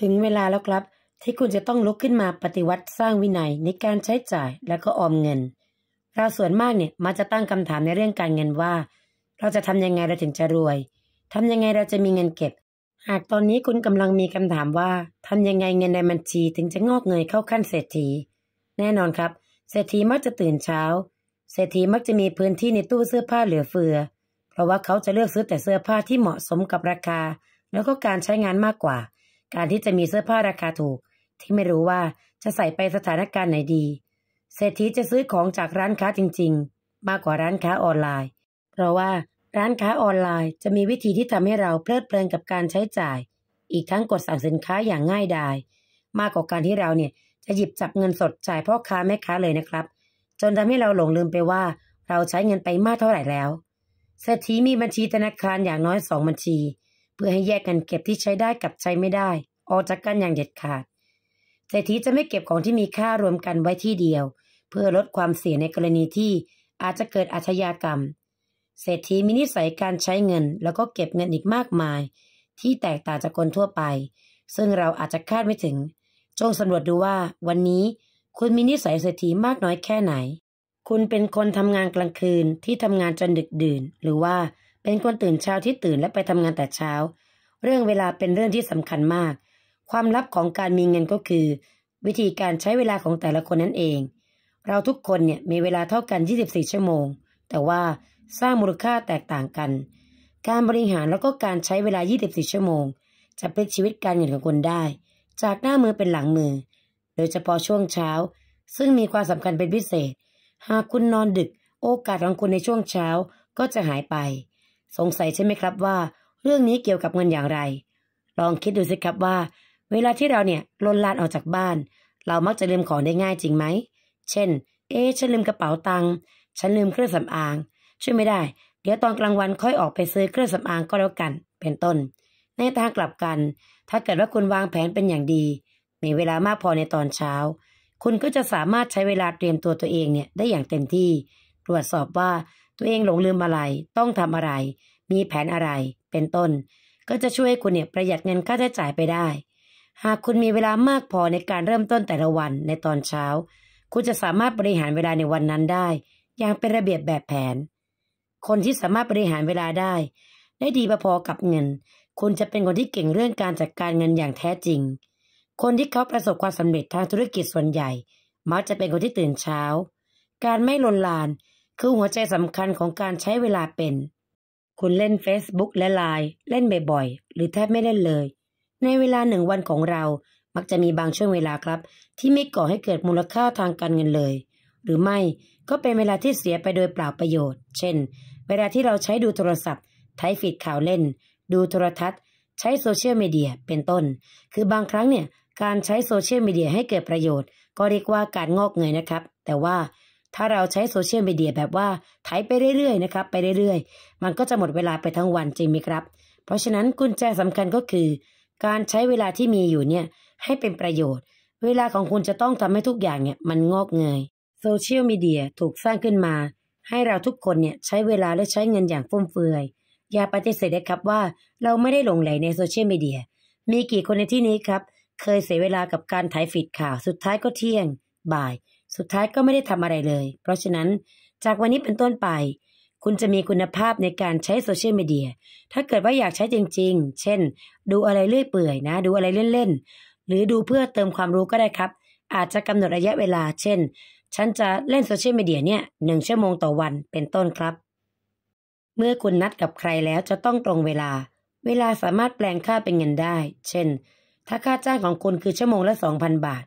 ถึงเวลาแล้วครับ ที่คุณจะต้องลุกขึ้นมาปฏิวัติสร้างวินัยในการใช้จ่ายและก็ออมเงิน เราส่วนมากเนี่ยมักจะตั้งคำถามในเรื่องการเงินว่า เราจะทำยังไงเราถึงจะรวยทำยังไงเราจะมีเงินเก็บ หากตอนนี้คุณกำลังมีคำถามว่าทำยังไงเงินในบัญชีถึงจะงอกเงยเข้าขั้นเศรษฐี แน่นอนครับ เศรษฐีมักจะตื่นเช้า เศรษฐีมักจะมีพื้นที่ในตู้เสื้อผ้าเหลือเฟือ เพราะว่าเขาจะเลือกซื้อแต่เสื้อผ้าที่เหมาะสมกับราคา แล้วก็การใช้งานมากกว่าการที่จะมีเสื้อผ้าราคาถูก ที่ไม่รู้ว่าจะใส่ไปสถานการณ์ไหนดี เศรษฐีจะซื้อของจากร้านค้าจริงๆ มากกว่าร้านค้าออนไลน์ เพราะว่าร้านค้าออนไลน์จะมีวิธีที่ทำให้เราเพลิดเพลินกับการใช้จ่าย อีกทั้งกดสั่งสินค้าอย่างง่ายดายมากกว่าการที่เราเนี่ยจะหยิบจับเงินสดจ่ายพ่อค้าแม่ค้าเลยนะครับ จนทำให้เราหลงลืมไปว่า เราใช้เงินไปมากเท่าไหร่แล้วเศรษฐีมีบัญชีธนาคารอย่างน้อยสองบัญชี เพื่อให้แยกเงินเก็บที่ใช้ได้กับใช้ไม่ได้ออกจากกันอย่างเด็ดขาด เศรษฐีจะไม่เก็บของที่มีค่ารวมกันไว้ที่เดียว เพื่อลดความเสี่ยงในกรณีที่อาจจะเกิดอาชญากรรม เศรษฐีมีนิสัยการใช้เงินแล้วก็เก็บเงินอีกมากมาย ที่แตกต่างจากคนทั่วไป ซึ่งเราอาจจะคาดไม่ถึง จงสำรวจดูว่าวันนี้คุณมีนิสัยเศรษฐีมากน้อยแค่ไหน คุณเป็นคนทำงานกลางคืนที่ทำงานจนดึกดื่น หรือว่าเป็นคนตื่นเช้าที่ตื่นและไปทำงานแต่เช้า เรื่องเวลาเป็นเรื่องที่สำคัญมากความลับของการมีเงินก็คือ วิธีการใช้เวลาของแต่ละคนนั่นเอง เราทุกคนเนี่ยมีเวลาเท่ากัน 24 ชั่วโมง แต่ว่าสร้างมูลค่าแตกต่างกัน การบริหารแล้วก็การใช้เวลา 24 ชั่วโมง จะเล็นชีวิตการเงินของคนได้ จากหน้ามือเป็นหลังมือโดยเฉพาะช่วงเช้า ซึ่งมีความสำคัญเป็นพิเศษ หากคุณนอนดึกโอกาสของคุณในช่วงเช้าก็จะหายไป สงสัยใช่ไหมครับว่า เรื่องนี้เกี่ยวกับเงินอย่างไร ลองคิดดูสิครับว่าเวลาที่เราเนี่ยลนลานออกจากบ้าน เรามักจะลืมของได้ง่ายจริงไหมเช่น เอ๊ฉันลืมกระเป๋าตังค์ฉันลืมเครื่องสำอางช่วยไม่ได้ เดี๋ยวตอนกลางวันค่อยออกไปซื้อเครื่องสำอางก็แล้วกัน เป็นต้น ในทางกลับกัน ถ้าเกิดว่าคุณวางแผนเป็นอย่างดีมีเวลามากพอในตอนเช้า คุณก็จะสามารถใช้เวลาเตรียมตัวตัวเองเนี่ยได้อย่างเต็มที่ ตรวจสอบว่าตัวเองหลงลืมอะไรต้องทำอะไร มีแผนอะไร เป็นต้น ก็จะช่วยคุณเนี่ยประหยัดเงินค่าใช้จ่ายไปได้หากคุณมีเวลามากพอในการเริ่มต้นแต่ละวันในตอนเช้า คุณจะสามารถบริหารเวลาในวันนั้นได้อย่างเป็นระเบียบแบบแผน คนที่สามารถบริหารเวลาได้ ได้ดีพอๆกับเงิน คุณจะเป็นคนที่เก่งเรื่องการจัดการเงินอย่างแท้จริง คนที่เขาประสบความสำเร็จทางธุรกิจส่วนใหญ่มักจะเป็นคนที่ตื่นเช้า การไม่ลนลานคือหัวใจสำคัญของการใช้เวลาเป็น คุณเล่น Facebook และ Line เล่นบ่อยๆหรือแทบไม่เล่นเลยในเวลาหนึ่งวันของเรามักจะมีบางช่วงเวลาครับ ที่ไม่ก่อให้เกิดมูลค่าทางการเงินเลย หรือไม่ก็เป็นเวลาที่เสียไปโดยเปล่าประโยชน์ เช่นเวลาที่เราใช้ดูโทรศัพท์ไถฟีดข่าวเล่น ดูโทรทัศน์ ใช้โซเชียลมีเดีย เป็นต้น คือบางครั้งเนี่ย การใช้โซเชียลมีเดียให้เกิดประโยชน์ ก็เรียกว่าการงอกเงยนะครับ แต่ว่าถ้าเราใช้โซเชียลมีเดียแบบว่าไถไปเรื่อยๆนะครับไปเรื่อยๆ มันก็จะหมดเวลาไปทั้งวันจริงไหมครับ เพราะฉะนั้นกุญแจสำคัญก็คือการใช้เวลาที่มีอยู่เนี่ยให้เป็นประโยชน์ เวลาของคุณจะต้องทำให้ทุกอย่างเนี่ยมันงอกเงยโซเชียลมีเดียถูกสร้างขึ้นมา ให้เราทุกคนเนี่ยใช้เวลาและใช้เงินอย่างฟุ่มเฟือย อย่าปฏิเสธนะครับว่าเราไม่ได้หลงไหลในโซเชียลมีเดียมีกี่คนในที่นี้ครับ เคยเสียเวลากับการถ่ายฟีดข่าว สุดท้ายก็เที่ยง บ่าย สุดท้ายก็ไม่ได้ทำอะไรเลย เพราะฉะนั้นจากวันนี้เป็นต้นไปคุณจะมีคุณภาพในการใช้โซเชียลมีเดีย ถ้าเกิดว่าอยากใช้จริงๆ เช่น ดูอะไรเรื่อยเปื่อยนะ ดูอะไรเล่นๆ หรือดูเพื่อเติมความรู้ก็ได้ครับ อาจจะกำหนดระยะเวลา เช่น ฉันจะเล่นโซเชียลมีเดียเนี่ยหนึ่งชั่วโมงต่อวันเป็นต้นครับ เมื่อคุณนัดกับใครแล้วจะต้องตรงเวลา เวลาสามารถแปลงค่าเป็นเงินได้ เช่น ถ้าค่าจ้างของคุณคือชั่วโมงละ2,000 บาท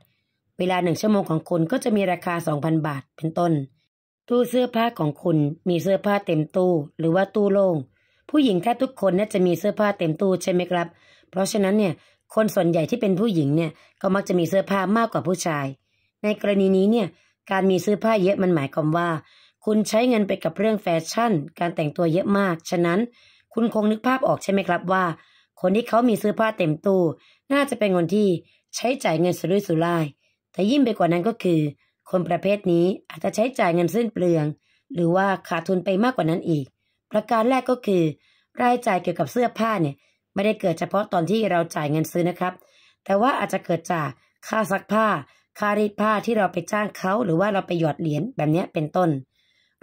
เวลาหนึ่งชั่วโมงของคุณก็จะมีราคา 2,000 บาทเป็นต้นตู้เสื้อผ้าของคุณมีเสื้อผ้าเต็มตู้หรือว่าตู้โล่งผู้หญิงแทบทุกคนน่าจะมีเสื้อผ้าเต็มตู้ใช่ไหมครับ เพราะฉะนั้นเนี่ยคนส่วนใหญ่ที่เป็นผู้หญิงเนี่ยก็มักจะมีเสื้อผ้ามากกว่าผู้ชาย ในกรณีนี้เนี่ย การมีเสื้อผ้าเยอะมันหมายความว่า คุณใช้เงินไปกับเรื่องแฟชั่น การแต่งตัวเยอะมาก ฉะนั้น คุณคงนึกภาพออกใช่ไหมครับ ว่า คนที่เขามีเสื้อผ้าเต็มตู้น่าจะเป็นคนที่ใช้จ่ายเงินสุรุ่ยสุร่ายแต่ยิ่งไปกว่านั้นก็คือคนประเภทนี้อาจจะใช้จ่ายเงินสิ้นเปลือง หรือว่าขาดทุนไปมากกว่านั้นอีก ประการแรกก็คือ รายจ่ายเกี่ยวกับเสื้อผ้าเนี่ยไม่ได้เกิดเฉพาะตอนที่เราจ่ายเงินซื้อนะครับ แต่ว่าอาจจะเกิดจากค่าซักผ้าค่ารีดผ้าที่เราไปจ้างเขา หรือว่าเราไปหยอดเหรียญแบบนี้เป็นต้น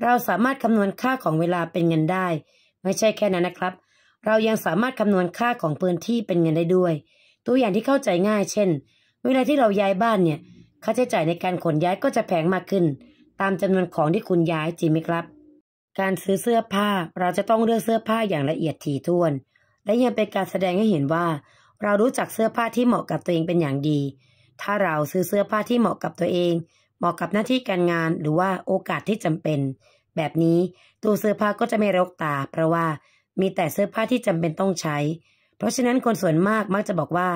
เราสามารถคำนวณค่าของเวลาเป็นเงินได้ ไม่ใช่แค่นั้นนะครับ เรายังสามารถคำนวณค่าของพื้นที่เป็นเงินได้ด้วย ตัวอย่างที่เข้าใจง่ายเช่น เวลาที่เราย้ายบ้านเนี่ยค่าใช้จ่ายในการขนย้ายก็จะแพงมากขึ้น ตามจำนวนของที่คุณย้ายจริงไหมครับ การซื้อเสื้อผ้าเราจะต้องเลือกเสื้อผ้าอย่างละเอียดถี่ถ้วน และยังเป็นการแสดงให้เห็นว่าเรารู้จักเสื้อผ้าที่เหมาะกับตัวเองเป็นอย่างดี ถ้าเราซื้อเสื้อผ้าที่เหมาะกับตัวเอง เหมาะกับหน้าที่การงานหรือว่าโอกาสที่จำเป็น แบบนี้ตู้เสื้อผ้าก็จะไม่รกตา เพราะว่ามีแต่เสื้อผ้าที่จำเป็นต้องใช้ เพราะฉะนั้นคนส่วนมากมักจะบอกว่า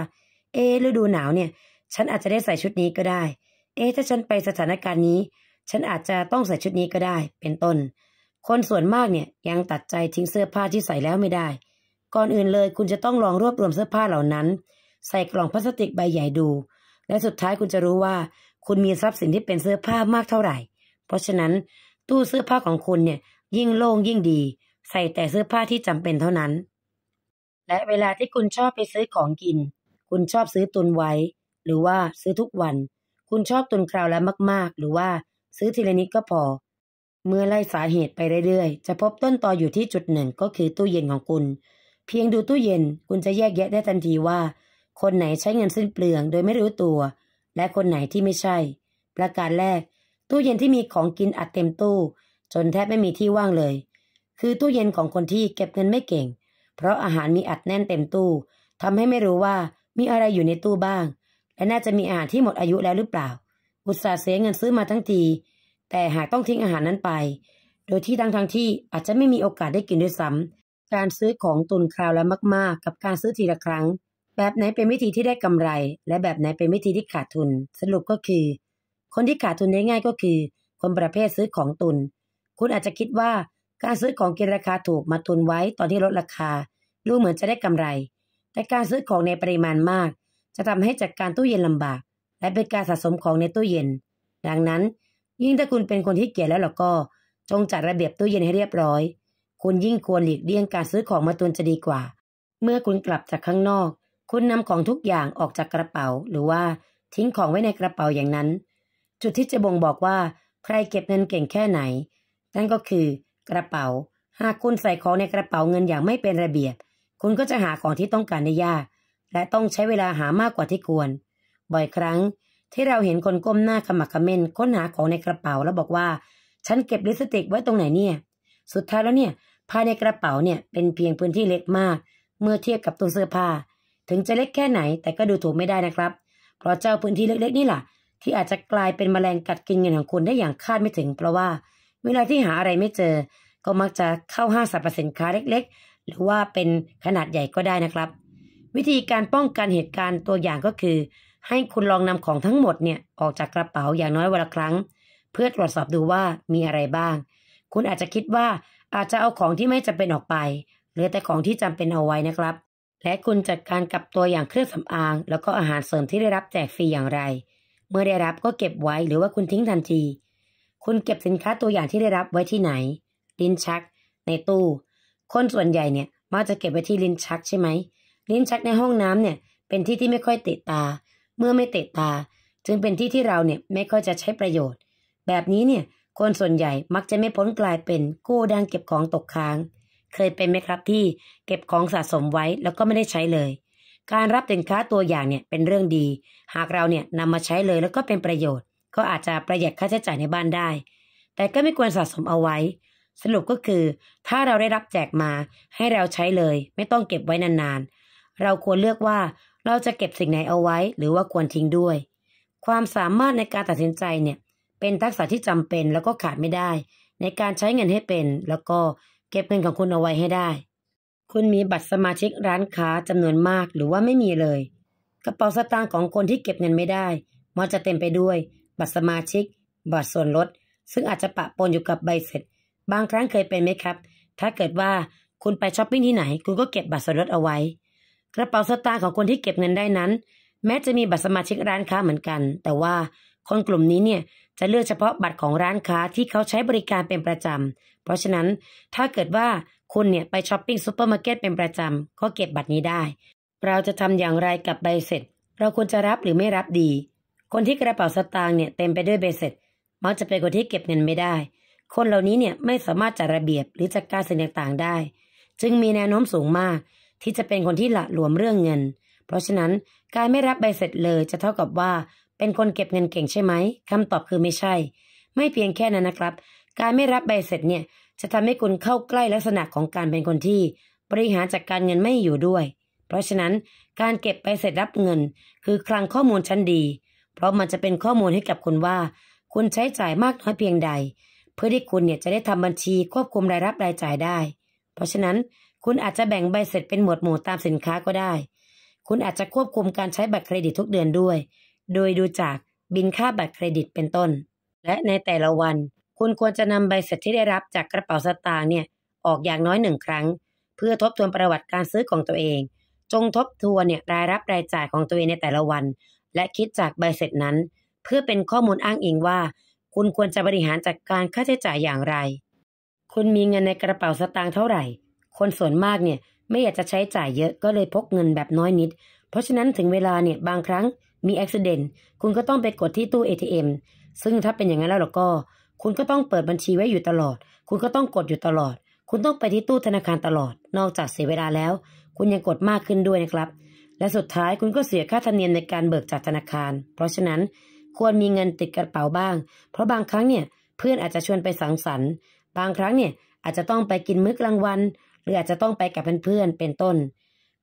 เอฤดูหนาวเนี่ยฉันอาจจะได้ใส่ชุดนี้ก็ได้ เอ๊ะถ้าฉันไปสถานการณ์นี้ ฉันอาจจะต้องใส่ชุดนี้ก็ได้ เป็นต้น คนส่วนมากเนี่ยยังตัดใจทิ้งเสื้อผ้าที่ใส่แล้วไม่ได้ ก่อนอื่นเลยคุณจะต้องลองรวบรวมเสื้อผ้าเหล่านั้น ใส่กล่องพลาสติกใบใหญ่ดู และสุดท้ายคุณจะรู้ว่า คุณมีทรัพย์สินที่เป็นเสื้อผ้ามากเท่าไหร่ เพราะฉะนั้นตู้เสื้อผ้าของคุณเนี่ยยิ่งโล่งยิ่งดี ใส่แต่เสื้อผ้าที่จำเป็นเท่านั้น และเวลาที่คุณชอบไปซื้อของกิน คุณชอบซื้อตุนไว้หรือว่าซื้อทุกวัน คุณชอบตุนคราวละมากๆ หรือว่าซื้อทีละนิดก็พอ เมื่อไล่สาเหตุไปเรื่อยๆ จะพบต้นตออยู่ที่จุดหนึ่งก็คือตู้เย็นของคุณ เพียงดูตู้เย็นคุณจะแยกแยะได้ทันทีว่า คนไหนใช้เงินสิ้นเปลือง โดยไม่รู้ตัว และคนไหนที่ไม่ใช่ ประการแรก ตู้เย็นที่มีของกินอัดเต็มตู้ จนแทบไม่มีที่ว่างเลย คือตู้เย็นของคนที่เก็บเงินไม่เก่ง เพราะอาหารมีอัดแน่นเต็มตู้ทำให้ไม่รู้ว่ามีอะไรอยู่ในตู้บ้างและน่าจะมีอาหารที่หมดอายุแล้วหรือเปล่าอุตส่าห์เสียเงินซื้อมาทั้งทีแต่หากต้องทิ้งอาหารนั้นไป โดยที่ทั้งทั้งที่อาจจะไม่มีโอกาสได้กินด้วยซ้ำการซื้อของตุนคราวและมากๆ กับการซื้อทีละครั้ง แบบไหนเป็นวิธีที่ได้กำไร และแบบไหนเป็นวิธีที่ขาดทุน สรุปก็คือ คนที่ขาดทุนได้ง่ายก็คือ คนประเภทซื้อของตุน คุณอาจจะคิดว่าการซื้อของกินราคาถูกมาตุนไว้ตอนที่ลดราคาดูเหมือนจะได้กำไร แต่การซื้อของในปริมาณมากจะทำให้จัดการตู้เย็นลำบาก และเป็นการสะสมของในตู้เย็น ดังนั้น ยิ่งถ้าคุณเป็นคนที่เกียจแล้วล่ะก็จงจัดระเบียบตู้เย็นให้เรียบร้อย คุณยิ่งควรหลีกเลี่ยงการซื้อของมาตุนจะดีกว่า เมื่อคุณกลับจากข้างนอก คุณนำของทุกอย่างออกจากกระเป๋า หรือว่าทิ้งของไว้ในกระเป๋าอย่างนั้นจุดที่จะบ่งบอกว่า ใครเก็บเงินเก่งแค่ไหนนั่นก็คือกระเป๋า หากคุณใส่ของในกระเป๋าเงินอย่างไม่เป็นระเบียบ คุณก็จะหาของที่ต้องการได้ยากและต้องใช้เวลาหามากกว่าที่ควร บ่อยครั้ง ที่เราเห็นคนก้มหน้าขมักขม้นค้นหาของในกระเป๋า แล้วบอกว่า ฉันเก็บลิสติกไว้ตรงไหนเนี่ย สุดท้ายแล้วเนี่ยภายในกระเป๋าเนี่ยเป็นเพียงพื้นที่เล็กมาก เมื่อเทียบกับตัวเสื้อผ้า ถึงจะเล็กแค่ไหนแต่ก็ดูถูกไม่ได้นะครับ เพราะเจ้าพื้นที่เล็กๆ นี่แหละที่อาจจะกลายเป็นมแมลงกัดกินเงินของคุณได้อย่างคาดไม่ถึง เพราะว่าเวลาที่หาอะไรไม่เจอ ก็มักจะเข้าห้างสรรพสินค้าเล็กๆ หรือว่าเป็นขนาดใหญ่ก็ได้นะครับวิธีการป้องกันเหตุการณ์ตัวอย่างก็คือ ให้คุณลองนำของทั้งหมดเนี่ยออกจากกระเป๋าอย่างน้อยวันละครั้ง เพื่อตรวจสอบดูว่ามีอะไรบ้าง คุณอาจจะคิดว่าอาจจะเอาของที่ไม่จำเป็นออกไป เหลือแต่ของที่จำเป็นเอาไว้นะครับ และคุณจัดการกับตัวอย่างเครื่องสำอาง แล้วก็อาหารเสริมที่ได้รับแจกฟรีอย่างไร เมื่อได้รับก็เก็บไว้หรือว่าคุณทิ้งทันที คุณเก็บสินค้าตัวอย่างที่ได้รับไว้ที่ไหนลิ้นชัก ในตู้ คนส่วนใหญ่เนี่ยมักจะเก็บไว้ที่ลิ้นชักใช่ไหมลิ้นชักในห้องน้ำเนี่ยเป็นที่ที่ไม่ค่อยเตะตา เมื่อไม่เตะตา จึงเป็นที่ที่เราเนี่ยไม่ค่อยจะใช้ประโยชน์ แบบนี้เนี่ยคนส่วนใหญ่มักจะไม่พ้นกลายเป็นกู้ดังเก็บของตกค้าง เคยเป็นไหมครับที่เก็บของสะสมไว้แล้วก็ไม่ได้ใช้เลย การรับสินค้าตัวอย่างเนี่ยเป็นเรื่องดี หากเราเนี่ยนำมาใช้เลยแล้วก็เป็นประโยชน์ ก็อาจจะประหยัดค่าใช้จ่ายในบ้านได้ แต่ก็ไม่ควรสะสมเอาไว้ สรุปก็คือ ถ้าเราได้รับแจกมาให้เราใช้เลย ไม่ต้องเก็บไว้นานเราควรเลือกว่าเราจะเก็บสิ่งไหนเอาไว้หรือว่าควรทิ้งด้วย ความสามารถในการตัดสินใจเนี่ยเป็นทักษะที่จำเป็นแล้วก็ขาดไม่ได้ ในการใช้เงินให้เป็นแล้วก็เก็บเงินของคุณเอาไว้ให้ได้ คุณมีบัตรสมาชิกร้านค้าจำนวนมากหรือว่าไม่มีเลย กระเป๋าสตางค์ของคนที่เก็บเงินไม่ได้มันจะเต็มไปด้วย บัตรสมาชิก บัตรส่วนลดซึ่งอาจจะปะปนอยู่กับใบเสร็จ บางครั้งเคยเป็นไหมครับถ้าเกิดว่าคุณไปช้อปปิ้งที่ไหนคุณก็เก็บบัตรส่วนลดเอาไว้กระเป๋าสตางค์ของคนที่เก็บเงินได้นั้น แม้จะมีบัตรสมาชิกร้านค้าเหมือนกัน แต่ว่าคนกลุ่มนี้เนี่ยจะเลือกเฉพาะบัตรของร้านค้าที่เขาใช้บริการเป็นประจำ เพราะฉะนั้นถ้าเกิดว่าคุณเนี่ยไปช้อปปิ้งซูเปอร์มาร์เก็ตเป็นประจำก็เก็บบัตรนี้ได้ เราจะทำอย่างไรกับใบเสร็จ เราควรจะรับหรือไม่รับดี คนที่กระเป๋าสตางค์เนี่ยเต็มไปด้วยใบเสร็จมักจะเป็นคนที่เก็บเงินไม่ได้ คนเหล่านี้เนี่ยไม่สามารถจัดระเบียบหรือจัดการสิ่งต่างๆได้ จึงมีแนวโน้มสูงมากที่จะเป็นคนที่หละหลวมเรื่องเงิน เพราะฉะนั้นการไม่รับใบเสร็จเลยจะเท่ากับว่าเป็นคนเก็บเงินเก่งใช่ไหมคำตอบคือไม่ใช่ ไม่เพียงแค่นั้นนะครับ การไม่รับใบเสร็จเนี่ยจะทำให้คุณเข้าใกล้ลักษณะของการเป็นคนที่บริหารจัดกการเงินไม่อยู่ด้วย เพราะฉะนั้นการเก็บใบเสร็จรับเงิน คือคลังข้อมูลชั้นดี เพราะมันจะเป็นข้อมูลให้กับคุณว่า คุณใช้จ่ายมากน้อยเพียงใดเพื่อที่คุณเนี่ยจะได้ทำบัญชีควบคุมรายรับรายจ่ายได้ เพราะฉะนั้นคุณอาจจะแบ่งใบเสร็จเป็นหมวดหมู่ตามสินค้าก็ได้ คุณอาจจะควบคุมการใช้บัตรเครดิตทุกเดือนด้วย โดยดูจากบินค่าบัตรเครดิตเป็นต้น และในแต่ละวัน คุณควรจะนำใบเสร็จที่ได้รับจากกระเป๋าสตางค์เนี่ยออกอย่างน้อยหนึ่งครั้ง เพื่อทบทวนประวัติการซื้อของตัวเอง จงทบทวนเนี่ยรายรับรายจ่ายของตัวเองในแต่ละวัน และคิดจากใบเสร็จนั้น เพื่อเป็นข้อมูลอ้างอิงว่า คุณควรจะบริหารจัดกการค่าใช้จ่ายอย่างไร คุณมีเงินในกระเป๋าสตางค์เท่าไหร่คนส่วนมากเนี่ยไม่อยากจะใช้จ่ายเยอะก็เลยพกเงินแบบน้อยนิด เพราะฉะนั้นถึงเวลาเนี่ยบางครั้งมีอุบิเหตุคุณก็ต้องไปกดที่ตู้ ATM ซึ่งถ้าเป็นอย่างนั้นแล้วเราก็ คุณก็ต้องเปิดบัญชีไว้อยู่ตลอด คุณก็ต้องกดอยู่ตลอด คุณต้องไปที่ตู้ธนาคารตลอด นอกจากเสียเวลาแล้ว คุณยังกดมากขึ้นด้วยนะครับ และสุดท้ายคุณก็เสียค่าธรรมเนียมในการเบิกจากธนาคาร เพราะฉะนั้นควรมีเงินติดกระเป๋าบ้าง เพราะบางครั้งเนี่ยเพื่อนอาจจะชวนไปสังสรรค์ บางครั้งเนี่ยอาจจะต้องไปกินมื้อกลางวันหรืออาจจะต้องไปกับเพื่อนๆเป็นต้น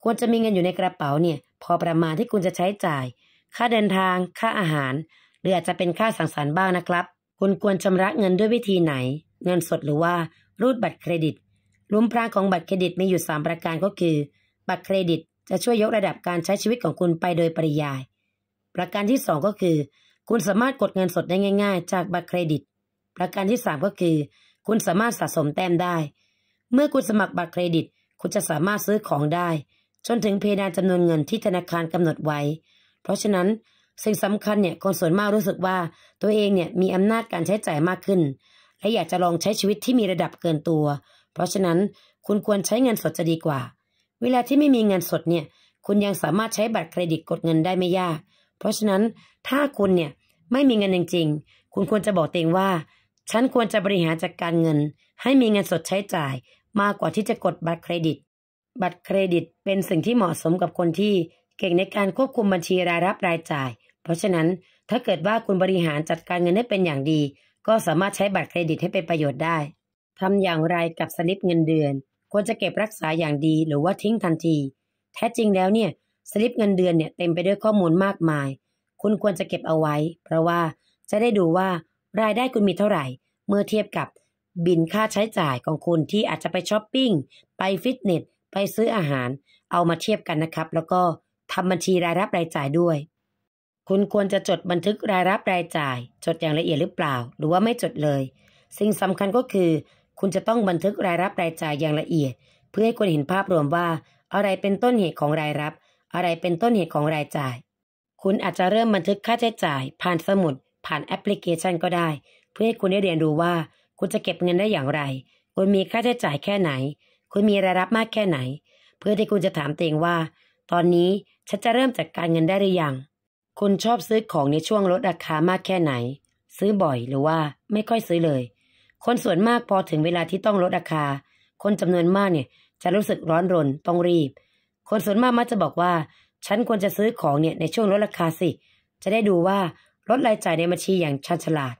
ควรจะมีเงินอยู่ในกระเป๋าเนี่ย พอประมาณที่คุณจะใช้จ่าย ค่าเดินทาง ค่าอาหาร หรืออาจจะเป็นค่าสังสรรค์บ้างนะครับ คุณควรชำระเงินด้วยวิธีไหน เงินสดหรือว่า รูดบัตรเครดิต ลุ้มพรางของบัตรเครดิตมีอยู่ 3 ประการก็คือ บัตรเครดิตจะช่วยยกระดับการใช้ชีวิตของคุณไปโดยปริยาย ประการที่ 2 ก็คือ คุณสามารถกดเงินสดได้ง่าย ๆ จากบัตรเครดิต ประการที่ 3 ก็คือ คุณสามารถสะสมแต้มได้เมื่อคุณสมัครบัตรเครดิต คุณจะสามารถซื้อของได้ จนถึงเพดานจำนวนเงินที่ธนาคารกำหนดไว้ เพราะฉะนั้นสิ่งสำคัญเนี่ย คนส่วนมากรู้สึกว่าตัวเองเนี่ยมีอำนาจการใช้จ่ายมากขึ้น และอยากจะลองใช้ชีวิตที่มีระดับเกินตัว เพราะฉะนั้นคุณควรใช้เงินสดจะดีกว่า เวลาที่ไม่มีเงินสดเนี่ย คุณยังสามารถใช้บัตรเครดิตกดเงินได้ไม่ยาก เพราะฉะนั้นถ้าคุณเนี่ยไม่มีเงินจริงๆ คุณควรจะบอกตัวเองว่าฉันควรจะบริหารจัดกการเงิน ให้มีเงินสดใช้จ่ายมากกว่าที่จะกดบัตรเครดิต บัตรเครดิตเป็นสิ่งที่เหมาะสมกับคนที่เก่งในการควบคุมบัญชีรายรับรายจ่าย เพราะฉะนั้นถ้าเกิดว่าคุณบริหารจัดการเงินได้เป็นอย่างดี ก็สามารถใช้บัตรเครดิตให้เป็นประโยชน์ได้ ทำอย่างไรกับสลิปเงินเดือน ควรจะเก็บรักษาอย่างดี หรือว่าทิ้งทันที แท้จริงแล้วเนี่ยสลิปเงินเดือนเนี่ยเต็มไปด้วยข้อมูลมากมาย คุณควรจะเก็บเอาไว้ เพราะว่าจะได้ดูว่ารายได้คุณมีเท่าไหร่ เมื่อเทียบกับบินค่าใช้จ่ายของคุณที่อาจจะไปช้อปปิ้ง ไปฟิตเนส ไปซื้ออาหาร เอามาเทียบกันนะครับ แล้วก็ทำบัญชีรายรับรายจ่ายด้วย คุณควรจะจดบันทึกรายรับรายจ่าย จดอย่างละเอียดหรือเปล่า หรือว่าไม่จดเลย สิ่งสำคัญก็คือ คุณจะต้องบันทึกรายรับรายจ่ายอย่างละเอียด เพื่อให้คนเห็นภาพรวมว่า อะไรเป็นต้นเหตุของรายรับ อะไรเป็นต้นเหตุของรายจ่าย คุณอาจจะเริ่มบันทึกค่าใช้จ่าย ผ่านสมุด ผ่านแอปพลิเคชันก็ได้ เพื่อให้คุณได้เรียนรู้ว่าคุณจะเก็บเงินได้อย่างไร คุณมีค่าใช้จ่ายแค่ไหน คุณมีรายรับมากแค่ไหน เพื่อที่คุณจะถามตัวเองว่า ตอนนี้ฉันจะเริ่มจัดการเงินได้หรือยัง คุณชอบซื้อของในช่วงลดราคามากแค่ไหน ซื้อบ่อยหรือว่าไม่ค่อยซื้อเลย คนส่วนมากพอถึงเวลาที่ต้องลดราคา คนจำนวนมากเนี่ยจะรู้สึกร้อนรน ต้องรีบ คนส่วนมากมักจะบอกว่า ฉันควรจะซื้อของเนี่ยในช่วงลดราคาสิ จะได้ดูว่าลดรายจ่ายในบัญชีอย่างชันฉลาด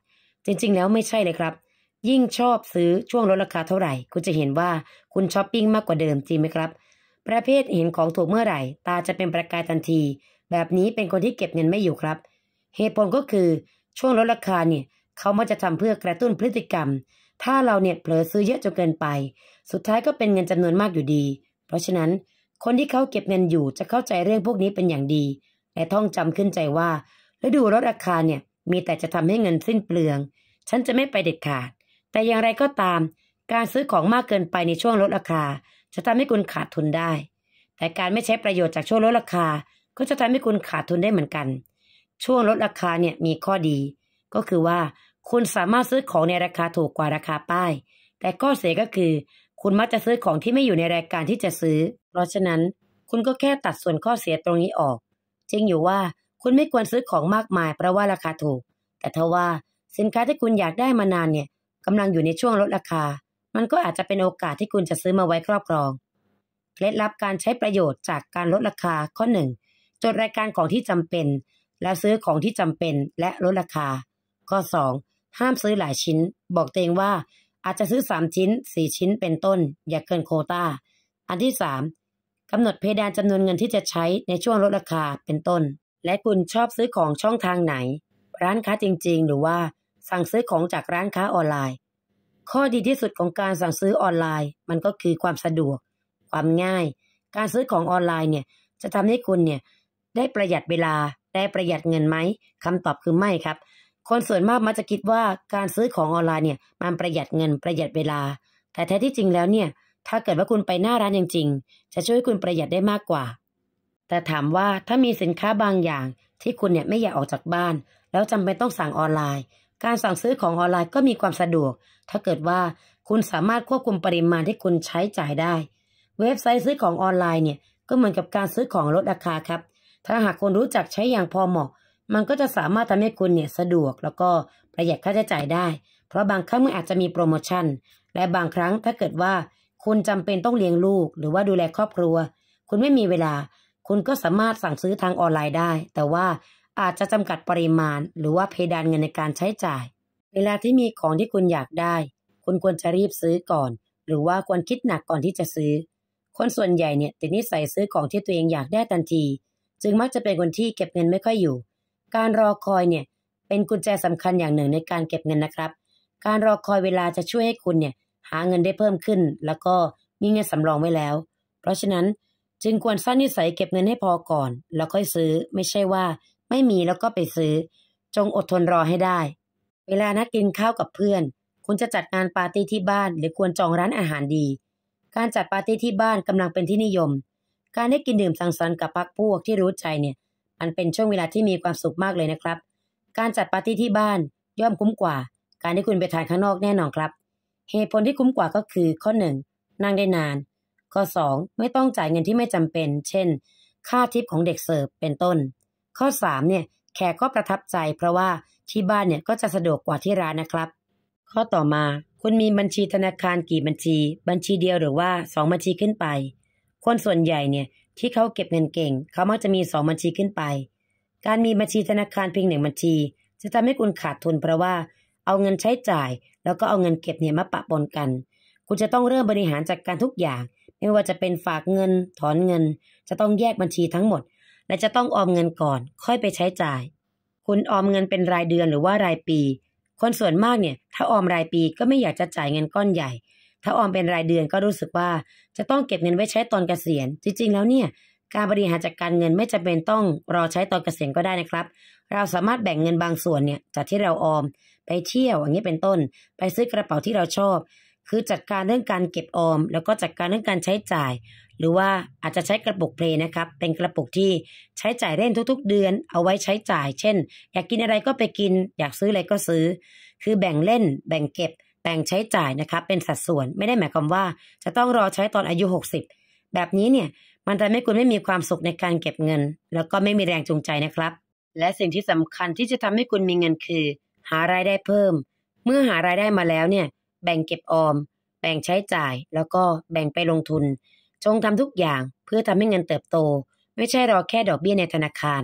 จริงๆ แล้วไม่ใช่เลยครับยิ่งชอบซื้อช่วงลดราคาเท่าไหร่ คุณจะเห็นว่าคุณช้อปปิ้งมากกว่าเดิมจริงไหมครับ ประเภทเห็นของถูกเมื่อไหร่ ตาจะเป็นประกายทันที แบบนี้เป็นคนที่เก็บเงินไม่อยู่ครับ เหตุผลก็คือช่วงลดราคาเนี่ยเขามักจะทำเพื่อกระตุ้นพฤติกรรม ถ้าเราเนี่ยเผลอซื้อเยอะจนเกินไป สุดท้ายก็เป็นเงินจำนวนมากอยู่ดี เพราะฉะนั้นคนที่เขาเก็บเงินอยู่จะเข้าใจเรื่องพวกนี้เป็นอย่างดีและท่องจำขึ้นใจว่าฤดูลดราคาเนี่ยมีแต่จะทำให้เงินสิ้นเปลือง ฉันจะไม่ไปเด็ดขาดแต่อย่างไรก็ตาม การซื้อของมากเกินไปในช่วงลดราคาจะทำให้คุณขาดทุนได้ แต่การไม่ใช้ประโยชน์จากช่วงลดราคาก็จะทำให้คุณขาดทุนได้เหมือนกัน ช่วงลดราคาเนี่ยมีข้อดี ก็คือว่าคุณสามารถซื้อของในราคาถูกกว่าราคาป้าย แต่ข้อเสียก็คือ คุณมักจะซื้อของที่ไม่อยู่ในรายการที่จะซื้อ เพราะฉะนั้นคุณก็แค่ตัดส่วนข้อเสียตรงนี้ออกจริงอยู่ว่าคุณไม่ควรซื้อของมากมายเพราะว่าราคาถูก แต่ทว่าสินค้าที่คุณอยากได้มานานเนี่ยกำลังอยู่ในช่วงลดราคา มันก็อาจจะเป็นโอกาสที่คุณจะซื้อมาไว้ครอบครอง เคล็ดลับการใช้ประโยชน์จากการลดราคา ข้อ1 จดรายการของที่จำเป็น แล้วซื้อของที่จำเป็นและลดราคา ข้อ 2 ห้ามซื้อหลายชิ้น บอกตัวเองว่าอาจจะซื้อ 3 ชิ้น 4 ชิ้นเป็นต้น อย่าเกินโคตา อันที่ 3กำหนดเพดานจำนวนเงินที่จะใช้ในช่วงลดราคาเป็นต้น และคุณชอบซื้อของช่องทางไหน ร้านค้าจริง ๆ หรือว่าสั่งซื้อของจากร้านค้าออนไลน์ ข้อดีที่สุดของการสั่งซื้อออนไลน์มันก็คือความสะดวก ความง่าย การซื้อของออนไลน์เนี่ยจะทำให้คุณเนี่ยได้ประหยัดเวลา ได้ประหยัดเงินไหมคำตอบคือไม่ครับ คนส่วนมากมักจะคิดว่า การซื้อของออนไลน์เนี่ยมันประหยัดเงินประหยัดเวลา แต่แท้ที่จริงแล้วเนี่ยถ้าเกิดว่าคุณไปหน้าร้านจริงๆ จะช่วยคุณประหยัดได้มากกว่า แต่ถามว่าถ้ามีสินค้าบางอย่าง ที่คุณเนี่ยไม่อยากออกจากบ้าน แล้วจำเป็นต้องสั่งออนไลน์การสั่งซื้อของออนไลน์ก็มีความสะดวก ถ้าเกิดว่าคุณสามารถควบคุมปริมาณที่คุณใช้จ่ายได้ เว็บไซต์ซื้อของออนไลน์เนี่ยก็เหมือนกับการซื้อของลดราคาครับ ถ้าหากคุณรู้จักใช้อย่างพอเหมาะ มันก็จะสามารถทำให้คุณเนี่ยสะดวกแล้วก็ประหยัดค่าใช้จ่ายได้ เพราะบางครั้งมันอาจจะมีโปรโมชั่น และบางครั้งถ้าเกิดว่า คุณจำเป็นต้องเลี้ยงลูกหรือว่าดูแลครอบครัว คุณไม่มีเวลา คุณก็สามารถสั่งซื้อทางออนไลน์ได้ แต่ว่าอาจจะจำกัดปริมาณหรือว่าเพดานเงินในการใช้จ่าย เวลาที่มีของที่คุณอยากได้ คุณควรจะรีบซื้อก่อน หรือว่าควรคิดหนักก่อนที่จะซื้อ คนส่วนใหญ่เนี่ยติดนิสัยซื้อของที่ตัวเองอยากได้ทันที จึงมักจะเป็นคนที่เก็บเงินไม่ค่อยอยู่ การรอคอยเนี่ยเป็นกุญแจสำคัญอย่างหนึ่งในการเก็บเงินนะครับ การรอคอยเวลาจะช่วยให้คุณเนี่ยหาเงินได้เพิ่มขึ้น แล้วก็มีเงินสารองไว้แล้ว เพราะฉะนั้น จึงควรสร้างนิสัยเก็บเงินให้พอก่อน แล้วค่อยซื้อไม่ใช่ว่าไม่มีแล้วก็ไปซื้อ จงอดทนรอให้ได้ เวลานัดกินข้าวกับเพื่อน คุณจะจัดงานปาร์ตี้ที่บ้านหรือควรจองร้านอาหารดี การจัดปาร์ตี้ที่บ้านกำลังเป็นที่นิยม การได้กินดื่มสังสรรค์กับพักพวกที่รู้ใจเนี่ย มันเป็นช่วงเวลาที่มีความสุขมากเลยนะครับ การจัดปาร์ตี้ที่บ้านย่อมคุ้มกว่า การที่คุณไปทานข้างนอกแน่นอนครับ เหตุผลที่คุ้มกว่าก็คือข้อหนึ่งนั่งได้นาน ข้อ 2 ไม่ต้องจ่ายเงินที่ไม่จำเป็น เช่น ค่าทิปของเด็กเสิร์ฟเป็นต้นข้อ3เนี่ยแขกก็ประทับใจเพราะว่า ที่บ้านเนี่ยก็จะสะดวกกว่าที่ร้านนะครับ ข้อต่อมาคุณมีบัญชีธนาคารกี่บัญชี บัญชีเดียวหรือว่า 2 บัญชีขึ้นไป คนส่วนใหญ่เนี่ยที่เขาเก็บเงินเก่ง เขามักจะมี 2 บัญชีขึ้นไป การมีบัญชีธนาคารเพียงหนึ่งบัญชี จะทำให้คุณขาดทุนเพราะว่า เอาเงินใช้จ่าย แล้วก็เอาเงินเก็บเนี่ยมาปะปนกัน คุณจะต้องเริ่มบริหารจัดกการทุกอย่าง ไม่ว่าจะเป็นฝากเงิน ถอนเงิน จะต้องแยกบัญชีทั้งหมดและจะต้องออมเงินก่อนค่อยไปใช้จ่าย คุณออมเงินเป็นรายเดือนหรือว่ารายปี คนส่วนมากเนี่ย ถ้าออมรายปีก็ไม่อยากจะจ่ายเงินก้อนใหญ่ ถ้าออมเป็นรายเดือนก็รู้สึกว่าจะต้องเก็บเงินไว้ใช้ตอนเกษียณ จริงๆแล้วเนี่ย การบริหารจัดการเงินไม่จำเป็นต้องรอใช้ตอนเกษียณก็ได้นะครับ เราสามารถแบ่งเงินบางส่วนเนี่ยจากที่เราออมไปเที่ยวอย่างนี้เป็นต้น ไปซื้อกระเป๋าที่เราชอบคือจัดการเรื่องการเก็บออมแล้วก็จัดการเรื่องการใช้จ่ายหรือว่าอาจจะใช้กระปุกเพลนะครับ เป็นกระปุกที่ใช้จ่ายเล่นทุกๆ เดือนเอาไว้ใช้จ่าย เช่น อยากกินอะไรก็ไปกิน อยากซื้ออะไรก็ซื้อ คือแบ่งเล่น แบ่งเก็บ แบ่งใช้จ่ายนะครับเป็นสัดส่วนไม่ได้หมายความว่า จะต้องรอใช้ตอนอายุ 60 แบบนี้เนี่ยมันจะไม่คุณไม่มีความสุขในการเก็บเงิน แล้วก็ไม่มีแรงจูงใจนะครับ และสิ่งที่สำคัญที่จะทำให้คุณมีเงินคือ หารายได้เพิ่ม เมื่อหารายได้มาแล้วเนี่ยแบ่งเก็บออม แบ่งใช้จ่ายแล้วก็แบ่งไปลงทุนจงทำทุกอย่างเพื่อทำให้เงินเติบโต ไม่ใช่รอแค่ดอกเบี้ยในธนาคาร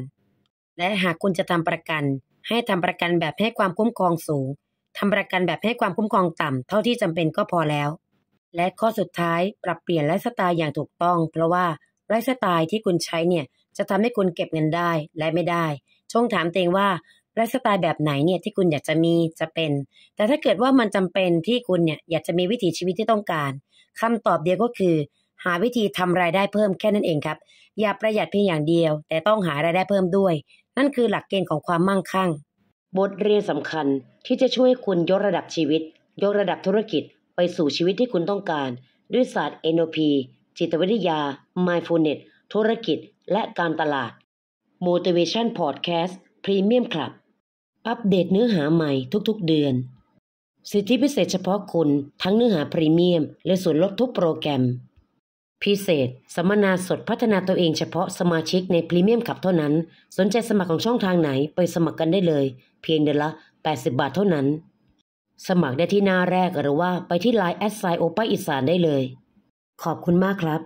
และหากคุณจะทำประกัน ให้ทำประกันแบบให้ความคุ้มครองสูงทำประกันแบบให้ความคุ้มครองต่ำเท่าที่จำเป็นก็พอแล้ว และข้อสุดท้ายปรับเปลี่ยนไลฟ์สไตล์อย่างถูกต้อง เพราะว่าไลฟ์สไตล์ที่คุณใช้เนี่ยจะทำให้คุณเก็บเงินได้และไม่ได้ชงถามตัวเองว่าไลฟ์สไตล์แบบไหนเนี่ยที่คุณอยากจะมีจะเป็น แต่ถ้าเกิดว่ามันจำเป็นที่คุณเนี่ยอยากจะมีวิถีชีวิตที่ต้องการ คำตอบเดียวก็คือหาวิธีทำรายได้เพิ่มแค่นั้นเองครับ อย่าประหยัดเพียงอย่างเดียว แต่ต้องหารายได้เพิ่มด้วย นั่นคือหลักเกณฑ์ของความมั่งคั่ง บทเรียนสำคัญที่จะช่วยคุณยกระดับชีวิต ยกระดับธุรกิจไปสู่ชีวิตที่คุณต้องการ ด้วยศาสตร์ NLP จิตวิทยา Mindfulness ธุรกิจ และการตลาด Motivation Podcast Premium Club อัปเดตเนื้อหาใหม่ทุกๆเดือน สิทธิพิเศษ เฉพาะคุณ ทั้งเนื้อหาพรีเมียมและส่วนลดทุกโปรแกรมพิเศษสัมมนาสดพัฒนาตัวเองเฉพาะสมาชิกในพรีเมียมขับเท่านั้น สนใจสมัครของช่องทางไหนไปสมัครกันได้เลย เพียงเดือนละ 80 บาทเท่านั้น สมัครได้ที่หน้าแรกหรือว่า ไปที่ไลน์แอดไซโอป้าอิสานได้เลย ขอบคุณมากครับ